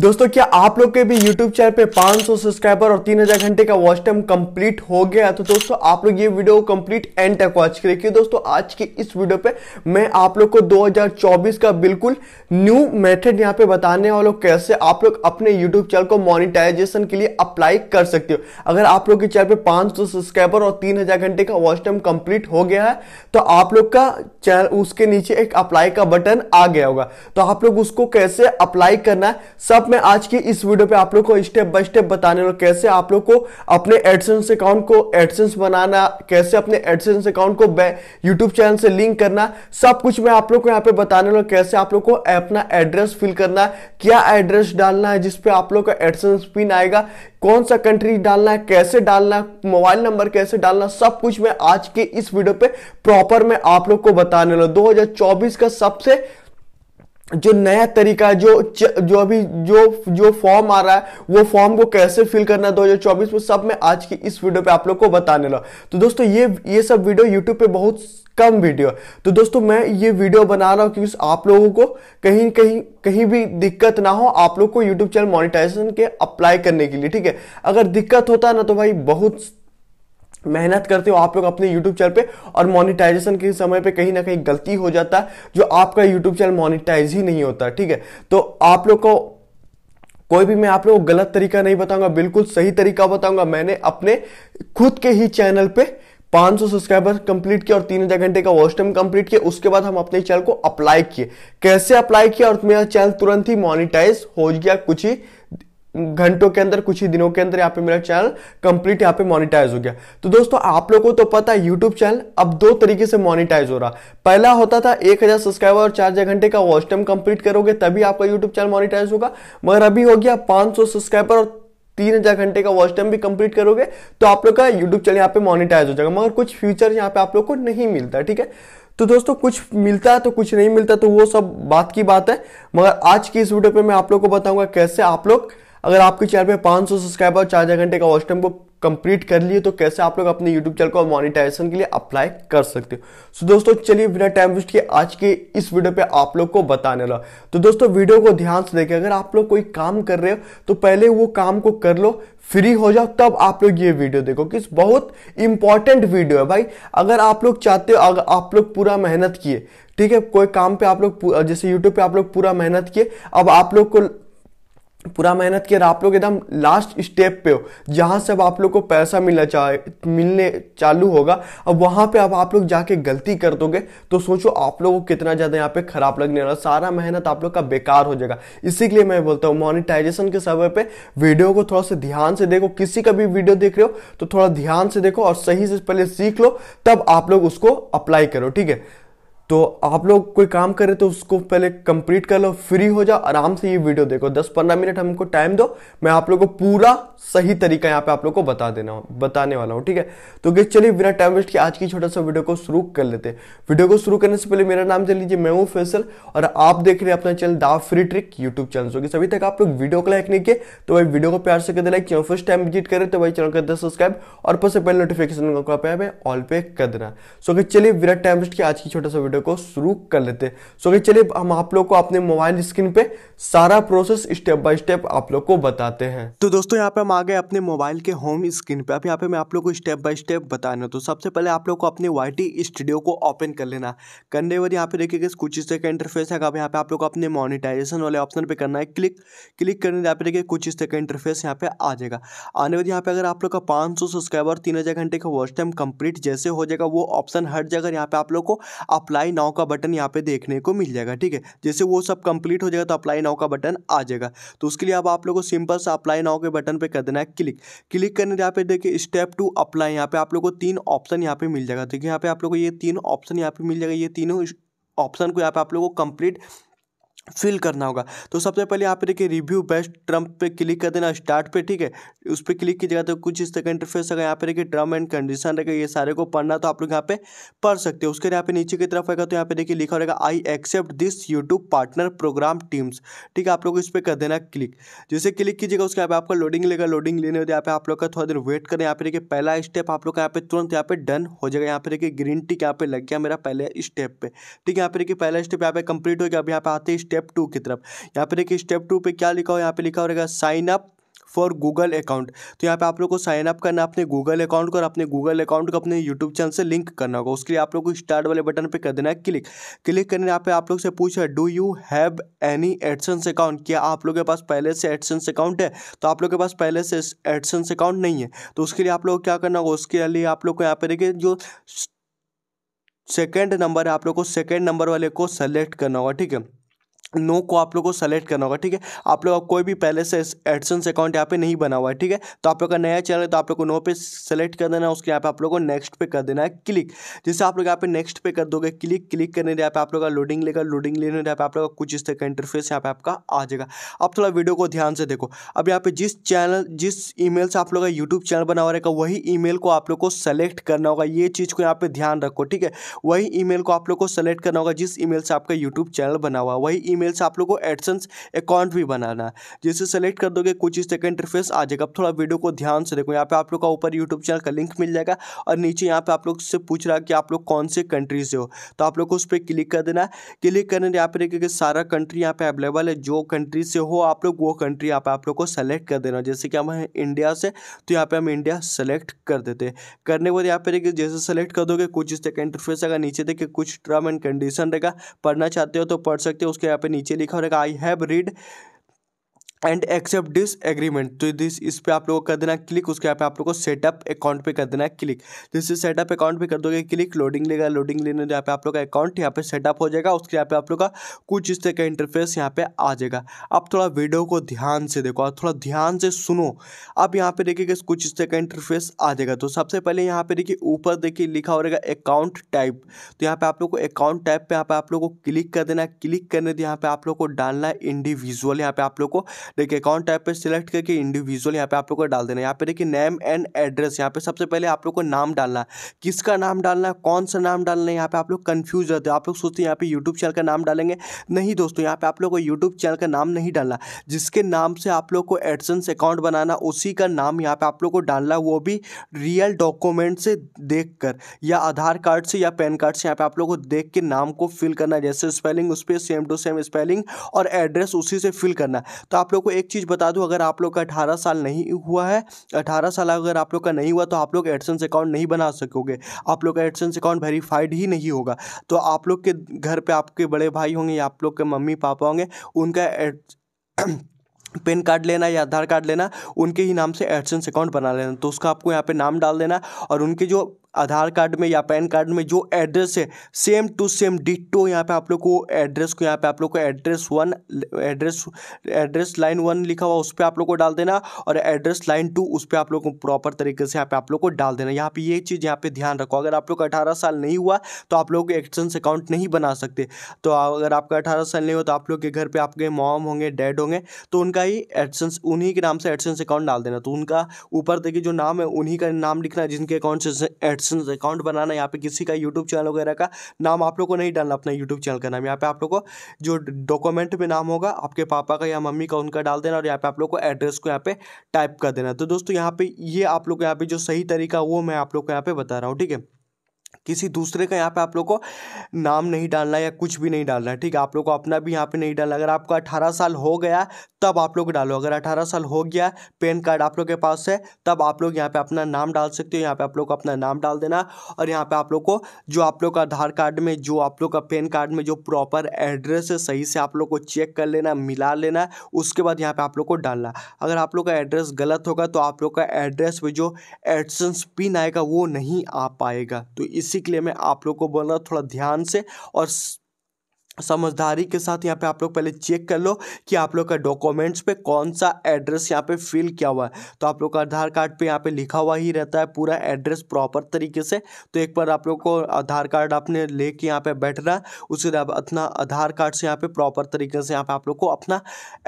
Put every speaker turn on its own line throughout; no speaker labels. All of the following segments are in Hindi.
दोस्तों क्या आप लोग के भी YouTube चैनल पे 500 सब्सक्राइबर और 3000 घंटे का वॉच टाइम कंप्लीट हो गया तो दोस्तों आप लोग ये वीडियो कंप्लीट एंड तक वॉच करें क्योंकि दोस्तों आज के इस वीडियो पे मैं आप लोग को 2024 का बिल्कुल न्यू मेथड यहाँ पे बताने वालों कैसे आप लोग अपने यूट्यूब चैनल को मोनिटाइजेशन के लिए अप्लाई कर सकते हो अगर आप लोग के चैनल पर पाँच सब्सक्राइबर और तीन घंटे का वॉच टाइम कंप्लीट हो गया है तो आप लोग का चैनल उसके नीचे एक अप्लाई का बटन आ गया होगा तो आप लोग उसको कैसे अप्लाई करना है सब साथ में आज की इस वीडियो पे आप लोग को स्टेप बाय स्टेप बताने और कैसे आप लोग को अपने एडसेंस अकाउंट को एडसेंस बनाना कैसे अपने एडसेंस अकाउंट को यूट्यूब चैनल से लिंक करना सब कुछ मैं आप लोग को यहाँ पे बताने वाला कैसे आप लोग को अपना एड्रेस फिल करना क्या एड्रेस डालना है जिसपे आप लोग का एडसेंस पिन आएगा कौन सा कंट्री डालना है कैसे डालना मोबाइल नंबर कैसे डालना सब कुछ मैं आज के इस वीडियो पे प्रॉपर मैं आप लोग को बताने लो 2024 का सबसे जो नया तरीका जो जो अभी जो जो फॉर्म आ रहा है वो फॉर्म को कैसे फिल करना दो हजार चौबीस में सब मैं आज की इस वीडियो पे आप लोग को बताने लगा तो दोस्तों ये ये सब वीडियो यूट्यूब पे बहुत कम वीडियो तो दोस्तों मैं ये वीडियो बना रहा हूँ क्योंकि आप लोगों को कहीं कहीं कहीं भी दिक्कत ना हो आप लोग को यूट्यूब चैनल मोनिटाइजेशन के अप्लाई करने के लिए ठीक है अगर दिक्कत होता ना तो भाई बहुत मेहनत करते हो आप लोग अपने यूट्यूब चैनल पे और मोनेटाइजेशन के समय पे कहीं ना कहीं गलती हो जाता है जो आपका यूट्यूब चैनल मोनेटाइज ही नहीं होता ठीक है तो आप लोग को कोई भी मैं आप लोगों को गलत तरीका नहीं बताऊंगा बिल्कुल सही तरीका बताऊंगा मैंने अपने खुद के ही चैनल पे 500 सब्सक्राइबर कंप्लीट किया और हजार घंटे का वॉच टाइम कंप्लीट किया उसके बाद हम अपने चैनल को अप्लाई किए कैसे अप्लाई किया और मेरा चैनल तुरंत ही मोनिटाइज हो गया कुछ ही घंटों के अंदर कुछ ही दिनों के अंदर यहाँ पे मेरा चैनल कंप्लीट यहाँ पे मोनिटाइज हो गया तो दोस्तों आप लोगों को तो पता है यूट्यूब चैनल अब दो तरीके से मोनिटाइज हो रहा पहला होता था एक हजार सब्सक्राइबर और चार घंटे का वॉच टाइम कंप्लीट करोगे तभी आपका यूट्यूब चैनल मोनिटाइज होगा मगर अभी हो गया पांच सब्सक्राइबर और तीन हजार घंटे का वॉच टाइम भी कंप्लीट करोगे तो आप लोग का यूट्यूब चैनल यहाँ पे मोनिटाइज हो जाएगा मगर कुछ फ्यूचर यहाँ पे आप लोग को नहीं मिलता ठीक है तो दोस्तों कुछ मिलता है तो कुछ नहीं मिलता तो वो सब बात की बात है मगर आज की इस वीडियो पे मैं आप लोग को बताऊंगा कैसे आप लोग अगर आपके चैनल पे 500 सब्सक्राइबर चार चार घंटे का वॉच टाइम को कंप्लीट कर लिए तो कैसे आप लोग अपने यूट्यूब चैनल को मोनिटाइजेशन के लिए अप्लाई कर सकते हो सो दोस्तों चलिए बिना टाइम वेस्ट किए आज के इस वीडियो पे आप लोग को बताने लगा तो दोस्तों वीडियो को ध्यान से देखें अगर आप लोग कोई काम कर रहे हो तो पहले वो काम को कर लो फ्री हो जाओ तब आप लोग ये वीडियो देखो कि बहुत इंपॉर्टेंट वीडियो है भाई अगर आप लोग चाहते हो अगर आप लोग पूरा मेहनत किए ठीक है कोई काम पे आप लोग जैसे यूट्यूब पे आप लोग पूरा मेहनत किए अब आप लोग को पूरा मेहनत किया आप लोग एकदम लास्ट स्टेप पे हो जहाँ से अब आप लोग को पैसा मिलना चाहे मिलने चालू होगा अब वहाँ पे अब आप लोग जाके गलती कर दोगे तो सोचो आप लोगों को कितना ज़्यादा यहाँ पे खराब लगने वाला सारा मेहनत आप लोग का बेकार हो जाएगा इसीलिए मैं बोलता हूँ मोनिटाइजेशन के समय पर वीडियो को थोड़ा सा ध्यान से देखो किसी का भी वीडियो देख रहे हो तो थोड़ा ध्यान से देखो और सही से पहले सीख लो तब आप लोग उसको अप्लाई करो ठीक है तो आप लोग कोई काम करें तो उसको पहले कंप्लीट कर लो फ्री हो जाओ आराम से ये वीडियो देखो 10-15 मिनट हमको टाइम दो मैं आप लोग को पूरा सही तरीका यहाँ पे आप लोग को बता देना बताने वाला हूँ ठीक है तो गए चलिए बिना टाइम वेस्ट के आज की छोटा सा वीडियो को शुरू कर लेते वीडियो को शुरू करने से पहले मेरा नाम जान लीजिए मैं हूँ फैसल और आप देख रहे हैं अपना चैनल दा फ्री ट्रिक यूट्यूब चैनल जो कि सभी तक आप लोग वीडियो को लाइक नहीं किए तो भाई वीडियो को प्यार से कर दे like channel first time visit करें तो भाई चैनल कर दे सब्सक्राइब और पर से पहले नोटिफिकेशन ऑल पे कर देना सो चलिए बिना टाइम वेस्ट के आज की छोटा सा वीडियो वीडियो को शुरू कर लेते हैं सो अभी चलिए हम आप लोग को अपने मोबाइल स्क्रीन पे सारा प्रोसेस स्टेप बाय स्टेप आप लोग को बताते हैं तो दोस्तों यहाँ पे हम आ गए अपने मोबाइल के होम स्क्रीन पे अब यहाँ पे मैं आप लोग को स्टेप बाय स्टेप बताना तो सबसे पहले आप लोग को अपने वाई स्टूडियो को ओपन कर लेना करने वाले यहाँ पे देखिए कुछ इस तरह का इंटरफेस है अब यहाँ पे आप लोग को अपने मोनिटाइजेशन वाले ऑप्शन पर करना है क्लिक क्लिक करने यहाँ पे देखिए कुछ इस तरह का इंटरफेस यहाँ पे आ जाएगा आने वाले यहाँ पे अगर आप लोग का पाँच सब्सक्राइबर तीन घंटे का वर्ष टाइम कंप्लीट जैसे हो जाएगा वो ऑप्शन हट जाएगा यहाँ पे आप लोग को अप्लाई अप्लाई नाव का बटन यहाँ पे देखने को मिल जाएगा ठीक है जैसे वो सब कंप्लीट हो जाएगा तो अप्लाई नाव का बटन आ जाएगा तो उसके लिए अब आप लोगों को सिंपल सा अप्लाई नाव के बटन पे कर देना है क्लिक क्लिक करने यहाँ पे देखिए स्टेप टू अप्लाई यहाँ पे आप लोग को तीन ऑप्शन यहाँ पे मिल जाएगा देखिए यहाँ पे आप लोग को ये तीन ऑप्शन यहाँ पे मिल जाएगा ये तीनों ऑप्शन को यहाँ पे आप लोग को कंप्लीट फिल करना होगा तो सबसे पहले यहाँ पे देखिए रिव्यू बेस्ट ट्रम्प पे क्लिक कर देना स्टार्ट पे ठीक है उस पर क्लिक कीजिएगा तो कुछ इस तरह का इंटरफेस होगा यहाँ पे देखिए टर्म एंड कंडीशन रहेगा ये सारे को पढ़ना तो आप लोग यहाँ पे पढ़ सकते हैं उसके यहाँ पे नीचे की तरफ आएगा तो यहाँ पे देखिए लिखा रहेगा I accept this YouTube partner program terms ठीक है आप लोग इस पर कर देना क्लिक जैसे क्लिक कीजिएगा उसके यहाँ आपका लोडिंग लेगा लोडिंग लेने होते यहाँ पे आप लोग का थोड़ा देर वेट करें यहाँ पे देखिए पहला स्टेप आप लोग का यहाँ पे तुरंत यहाँ पे डन हो जाएगा यहाँ पे देखिए ग्रीन टिक यहाँ पे लग गया मेरा पहले स्टेप पे ठीक है यहाँ पे देखिए पहला स्टेप यहाँ पे कंप्लीट हो गया अब यहाँ पे आते स्टेप टू की तरफ यहाँ पे देखिए स्टेप टू पे क्या लिखा हो यहाँ पे लिखा होगा रहेगा sign up for Google account तो यहाँ पे आप लोग को साइन अप करना अपने गूगल अकाउंट को और अपने गूगल अकाउंट को अपने यूट्यूब चैनल से लिंक करना होगा उसके लिए आप लोग को स्टार्ट वाले बटन पे कर देना है क्लिक क्लिक करने यहाँ पे आप लोग से पूछा do you have any AdSense account क्या आप लोग के पास पहले से एडसेंस अकाउंट है तो आप लोग के पास पहले से एडसेंस अकाउंट नहीं है तो उसके लिए आप लोग क्या करना होगा उसके लिए आप लोग को यहाँ पे देखिए जो सेकेंड नंबर है आप लोग को सेकेंड नंबर वाले को सेलेक्ट करना होगा ठीक है नो को आप लोग को सेलेक्ट करना होगा ठीक है आप लोग कोई भी पहले से एडसेंस अकाउंट यहाँ पे नहीं बना हुआ है ठीक है तो आप लोग का नया चैनल है तो आप लोग को नो पे सेलेक्ट कर देना है उसके यहाँ पे आप लोग को नेक्स्ट पे कर देना है क्लिक जैसे आप लोग यहाँ पे नेक्स्ट पे कर दोगे क्लिक क्लिक करने यहाँ पे आप लोग का लोडिंग लेगा लोडिंग लेने यहाँ पे आप लोग का कुछ इस तरह का इंटरफेस यहाँ पे आपका आ जाएगा अब थोड़ा वीडियो को ध्यान से देखो अब यहाँ पे जिस चैनल जिस मेल से आप लोग का यूट्यूब चैनल बना हुआ रहेगा वही मेल को आप लोग को सेलेक्ट करना होगा ये चीज़ को यहाँ पे ध्यान रखो ठीक है वही मेल को आप लोग को सेलेक्ट करना होगा जिस मेल से आपका यूट्यूब चैनल बना हुआ वही ईमेल से आप लोग को एडसेंस अकाउंट भी बनाना है जिसे सेलेक्ट कर दोगे कुछ इस तरह इंटरफेस आ जाएगा अब थोड़ा वीडियो को ध्यान से देखो यहाँ पे आप लोग का ऊपर यूट्यूब चैनल का लिंक मिल जाएगा और नीचे यहाँ पे आप लोग से पूछ रहा है कि आप लोग कौन से कंट्री से हो तो आप लोग को उस पर क्लिक कर देना क्लिक करने यहाँ पर देखिए सारा कंट्री यहाँ पे अवेलेबल है जो कंट्री से हो आप लोग वो कंट्री यहाँ पे आप लोग को सेलेक्ट कर देना जैसे कि हम इंडिया से तो यहाँ पे हम इंडिया सेलेक्ट कर देते करने के बाद यहाँ पर देखिए जैसे सेलेक्ट कर दोगे कुछ इस तरह इंटरफेस आएगा नीचे देखिए कुछ टर्म एंड कंडीशन रहेगा पढ़ना चाहते हो तो पढ़ सकते हो उसके यहाँ पे नीचे लिखा और एक I have read and accept this agreement तो दिस इस पर आप लोगों को कर देना क्लिक उसके यहाँ पे आप लोगों को सेटअप अकाउंट पे कर देना क्लिक जैसे सेटअप अकाउंट पे कर दोगे क्लिक लोडिंग लेगा लोडिंग लेने यहाँ पे आप लोग का अकाउंट यहाँ पे सेटअप हो जाएगा उसके यहाँ पे आप लोग का कुछ इस तरह का इंटरफेस यहाँ पे आ जाएगा आप थोड़ा वीडियो को ध्यान से देखो और थोड़ा ध्यान से सुनो आप यहाँ पे देखिएगा कुछ इस तरह का इंटरफेस आ जाएगा तो सबसे पहले यहाँ पे देखिए ऊपर देखिए लिखा हो रहेगा अकाउंट टाइप तो यहाँ पे आप लोग को अकाउंट टाइप पे यहाँ पे आप लोग को क्लिक कर देना क्लिक करने यहाँ पे आप लोग को डालना है इंडिविजुअल यहाँ पे आप लोग को देखिए अकाउंट टाइप पे सिलेक्ट करके इंडिविजुअल यहाँ पे आप लोग को डाल देना यहाँ पे देखिए नेम एंड एड्रेस यहाँ पे सबसे पहले आप लोग को नाम डालना किसका नाम डालना कौन सा नाम डालना है यहाँ पे आप लोग कन्फ्यूज रहते हैं आप लोग सोचते हैं यहाँ पे यूट्यूब चैनल का नाम डालेंगे नहीं दोस्तों यहाँ पे आप लोग को यूट्यूब चैनल का नाम नहीं डालना जिसके नाम से आप लोग को एडसेंस अकाउंट बनाना उसी का नाम यहाँ पे आप लोग को डालना वो भी रियल डॉक्यूमेंट से देख कर या आधार कार्ड से या पैन कार्ड से यहाँ पे आप लोग को देख के नाम को फिल करना जैसे स्पेलिंग उस पर सेम टू सेम स्पेलिंग और एड्रेस उसी से फिल करना तो आप लोग लोग को एक चीज़ बता दूँ अगर आप लोग का अठारह साल नहीं हुआ है अठारह साल अगर आप लोग का नहीं हुआ तो आप लोग एडसेंस अकाउंट नहीं बना सकोगे आप लोग का एडसेंस अकाउंट वेरीफाइड ही नहीं होगा तो आप लोग के घर पर आपके बड़े भाई होंगे या आप लोग के मम्मी पापा होंगे उनका पेन कार्ड लेना या आधार कार्ड लेना उनके ही नाम से एडसेंस अकाउंट बना लेना तो उसका आपको यहाँ पे नाम डाल देना और उनके जो आधार कार्ड में या पैन कार्ड में जो एड्रेस है सेम टू सेम डिटो यहाँ पे आप लोग को एड्रेस को यहाँ पे आप लोग को address one address address line one लिखा हुआ उस पर आप लोग को डाल देना और एड्रेस लाइन टू उस पर आप लोग को प्रॉपर तरीके से यहाँ पे आप लोग को डाल देना यहाँ पे ये चीज़ यहाँ पे ध्यान रखो अगर आप लोग अठारह साल नहीं हुआ तो आप लोग एक्सेंस अकाउंट नहीं बना सकते तो अगर आपका अठारह साल नहीं हुआ तो आप लोग के घर पर आपके मॉम होंगे डैड होंगे तो उनका का ही एडसेंस उन्हीं के नाम से एडसेंस अकाउंट डाल देना तो उनका ऊपर देखिए जो नाम है उन्हीं का नाम लिखना है जिनके अकाउंट से एडसेंस अकाउंट बनाना यहाँ पे किसी का यूट्यूब चैनल वगैरह का नाम आप लोग को नहीं डालना अपना यूट्यूब चैनल का नाम यहाँ पे आप लोग को जो डॉक्यूमेंट में नाम होगा आपके पापा का या मम्मी का उनका डाल देना और यहाँ पे आप लोग को एड्रेस को यहाँ पे टाइप कर देना तो दोस्तों यहाँ पे ये आप लोग यहाँ पे जो सही तरीका वो मैं आप लोग को यहाँ पे बता रहा हूँ ठीक है किसी दूसरे का यहाँ पे आप लोग को नाम नहीं डालना है या कुछ भी नहीं डालना है ठीक है आप लोग को अपना भी यहाँ पे नहीं डालना अगर आपका अठारह साल हो गया तब आप लोग डालो अगर अठारह साल हो गया पैन कार्ड आप लोग के पास है तब आप लोग यहाँ पे अपना नाम डाल सकते हो यहाँ पे आप लोग को अपना नाम डाल देना और यहाँ पर आप लोग को जो आप लोग का आधार कार्ड में जो आप लोग का पेन कार्ड में जो प्रॉपर एड्रेस है सही से आप लोग को चेक कर लेना मिला लेना उसके बाद यहाँ पर आप लोग को डालना अगर आप लोग का एड्रेस गलत होगा तो आप लोग का एड्रेस पर जो एडसन्स पिन आएगा वो नहीं आ पाएगा तो इसी के लिए मैं आप लोग को बोल रहा हूँ थोड़ा ध्यान से और समझदारी के साथ यहाँ पे आप लोग पहले चेक कर लो कि आप लोग का डॉक्यूमेंट्स पे कौन सा एड्रेस यहाँ पे फिल किया हुआ है तो आप लोग का आधार कार्ड पे यहाँ पे लिखा हुआ ही रहता है पूरा एड्रेस प्रॉपर तरीके से तो एक बार आप लोग को आधार कार्ड आपने ले के यहाँ पे बैठना उसके बाद अपना आधार कार्ड से यहाँ पे प्रॉपर तरीके से यहाँ पे आप लोग को अपना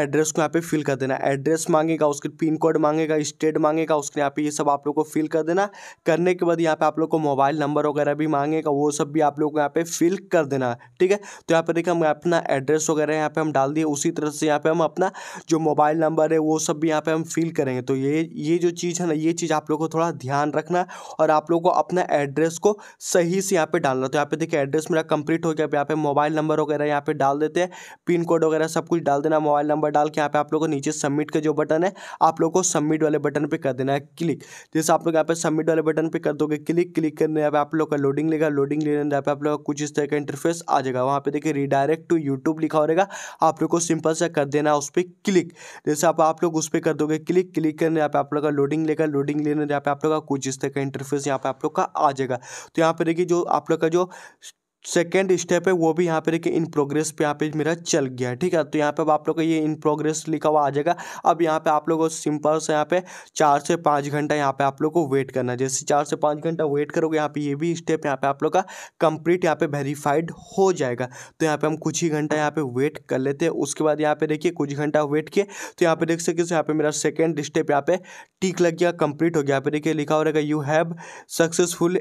एड्रेस को यहाँ पे फिल कर देना एड्रेस मांगेगा उसके पिन कोड मांगेगा स्टेट मांगेगा उसके यहाँ पे ये सब आप लोग को फिल कर देना करने के बाद यहाँ पे आप लोग को मोबाइल नंबर वगैरह भी मांगेगा वो सब भी आप लोग को यहाँ पे फिल कर देना ठीक है तो यहाँ पर देखिए हम अपना एड्रेस वगैरह यहाँ पे हम डाल दिए उसी तरह से यहाँ पे हम अपना जो मोबाइल नंबर है वो सब भी यहाँ पे हम फिल करेंगे तो ये ये जो चीज़ है ना ये चीज़ आप लोग को थोड़ा ध्यान रखना और आप लोग को अपना एड्रेस को सही से यहाँ पर डालना तो यहाँ पे देखिए एड्रेस मेरा कंप्लीट हो गया यहाँ पे मोबाइल नंबर वगैरह यहाँ पे डाल देते हैं पिन कोड वगैरह सब कुछ डाल देना मोबाइल नंबर डाल के यहाँ पे आप लोग को नीचे सबमिट का जो बटन है आप लोग को सबमिट वाले बटन पर कर देना है क्लिक जैसे आप लोग यहाँ पे सबमिट वाले बटन पर कर दोगे क्लिक क्लिक करने यहाँ पे आप लोग का लोडिंग लेगा लोडिंग लेने यहाँ पे आप लोग कुछ इस तरह का इंटरफेस आ जाएगा वहाँ पे देखिए रिडायरेक्ट टू यूट्यूब लिखा होगा आप लोग को सिंपल सा कर देना है उस पर क्लिक जैसे आप आप लोग उस पर कर दोगे क्लिक क्लिक करने यहाँ पे आप लोग का लोडिंग लेगा लोडिंग लेने यहाँ पे आप लोग का कुछ इस तरह का इंटरफेस यहाँ पे आप लोग का आ जाएगा तो यहाँ पे देखिए जो आप लोग का जो सेकेंड स्टेप है वो भी यहाँ पे देखिए इन प्रोग्रेस पे यहाँ पे मेरा चल गया है ठीक है तो यहाँ पे आप लोग का ये इन प्रोग्रेस लिखा हुआ आ जाएगा अब यहाँ पे आप लोगों को सिंपल से यहाँ पे चार से पाँच घंटा यहाँ पे आप लोग को वेट करना है जैसे चार से पाँच घंटा वेट करोगे यहाँ पे ये भी स्टेप यहाँ पे आप लोग का कंप्लीट यहाँ पे वेरीफाइड हो जाएगा तो यहाँ पे हम कुछ ही घंटा यहाँ पे वेट कर लेते हैं उसके बाद यहाँ पे देखिए कुछ घंटा वेट किए तो यहाँ पे देख सकते यहाँ पे मेरा सेकेंड स्टेप यहाँ पे टिक लग गया कंप्लीट हो गया यहाँ पे देखिए लिखा हो रहेगा you have successful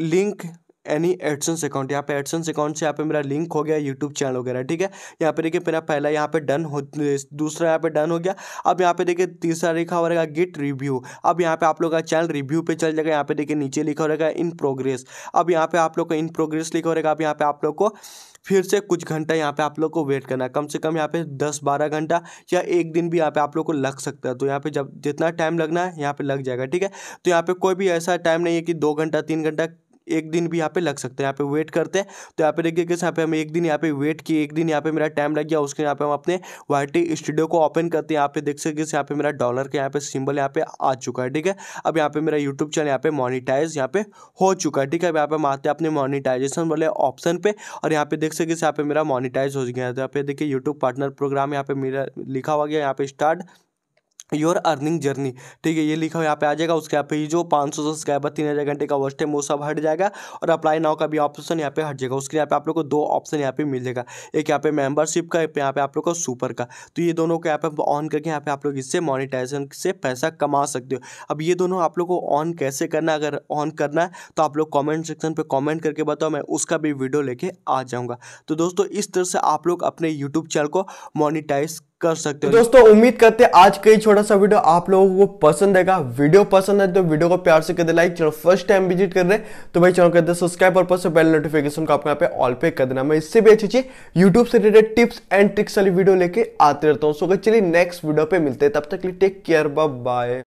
link any AdSense account यहाँ पे एडसेंस अकाउंट से यहाँ पे मेरा लिंक हो गया यूट्यूब चैनल वगैरह ठीक है यहाँ पे देखिए मेरा पहला यहाँ पे डन हो दूसरा यहाँ पे डन हो गया अब यहाँ पे देखिए तीसरा लिखा हो रहेगा गिट रिव्यू अब यहाँ पे आप लोग का चैनल रिव्यू पे चल जाएगा यहाँ पे देखिए नीचे लिखा हो रहेगा इन प्रोग्रेस अब यहाँ पे आप लोग को इन प्रोग्रेस लिखा हो रहेगा अब यहाँ पे आप लोग को फिर से कुछ घंटा यहाँ पे आप लोग को वेट करना है कम से कम यहाँ पे दस बारह घंटा या एक दिन भी यहाँ पे आप लोग को लग सकता है तो यहाँ पे जब जितना टाइम लगना है यहाँ पे लग जाएगा ठीक है तो यहाँ पे कोई भी ऐसा टाइम नहीं है कि दो घंटा तीन घंटा एक दिन भी यहाँ पे लग सकता है यहाँ पे वेट करते हैं तो यहाँ पे देखिए कैसे यहाँ पे हम एक दिन यहाँ पे वेट किए एक दिन यहाँ पे मेरा टाइम लग गया उसके यहाँ पे हम अपने वाई स्टूडियो को ओपन करते हैं यहाँ पे देख सकते कैसे यहाँ पे मेरा डॉलर का यहाँ पे सिंबल यहाँ पे आ चुका है ठीक है अब यहाँ पे मेरा यूट्यूब चैनल यहाँ पे मोनिटाइज यहाँ पे हो चुका है ठीक है अब यहाँ पे हम आते हैं अपने मोनिटाइजेशन वाले ऑप्शन पे और यहाँ पे देख सकते यहाँ पे मेरा मोनिटाइज हो गया है तो यहाँ पे देखिए यूट्यूब पार्टनर प्रोग्राम यहाँ पे मेरा लिखा हुआ गया यहाँ पे स्टार्ट योर अर्निंग जर्नी ठीक है ये लिखा हुआ यहाँ पे आ जाएगा उसके यहाँ पे जो पाँच सौ सब्सक्राइबर तीन हज़ार घंटे का वर्ष टाइम वो सब हट जाएगा और अप्लाई नाउ का भी ऑप्शन यहाँ पे हट जाएगा उसके यहाँ पे आप लोग को दो ऑप्शन यहाँ पे मिल जाएगा एक यहाँ पे मेंबरशिप का एक यहाँ पे आप लोग को सुपर का तो ये दोनों को यहाँ पे ऑन करके यहाँ पे आप लोग इससे मोनिटाइजेशन से पैसा कमा सकते हो अब ये दोनों आप लोग को ऑन कैसे करना अगर ऑन करना है तो आप लोग कॉमेंट सेक्शन पर कॉमेंट करके बताओ मैं उसका भी वीडियो लेके आ जाऊँगा तो दोस्तों इस तरह से आप लोग अपने यूट्यूब चैनल को मोनिटाइज कर सकते तो हो दोस्तों उम्मीद करते हैं आज का ये छोटा सा वीडियो आप लोगों को पसंद आएगा वीडियो पसंद है तो वीडियो को प्यार से कर दे लाइक चलो फर्स्ट टाइम विजिट कर रहे तो भाई चैनल कर दे सब्सक्राइब और पर बेल नोटिफिकेशन को आपको यहाँ पे ऑल पे कर देना मैं इससे भी अच्छी अच्छी यूट्यूब से रिलेटेड टिप्स एंड ट्रिक्स वाली वीडियो लेके आते रहता हूँ सो चलिए नेक्स्ट वीडियो पे मिलते हैं तब तक लिए टेक केयर बाय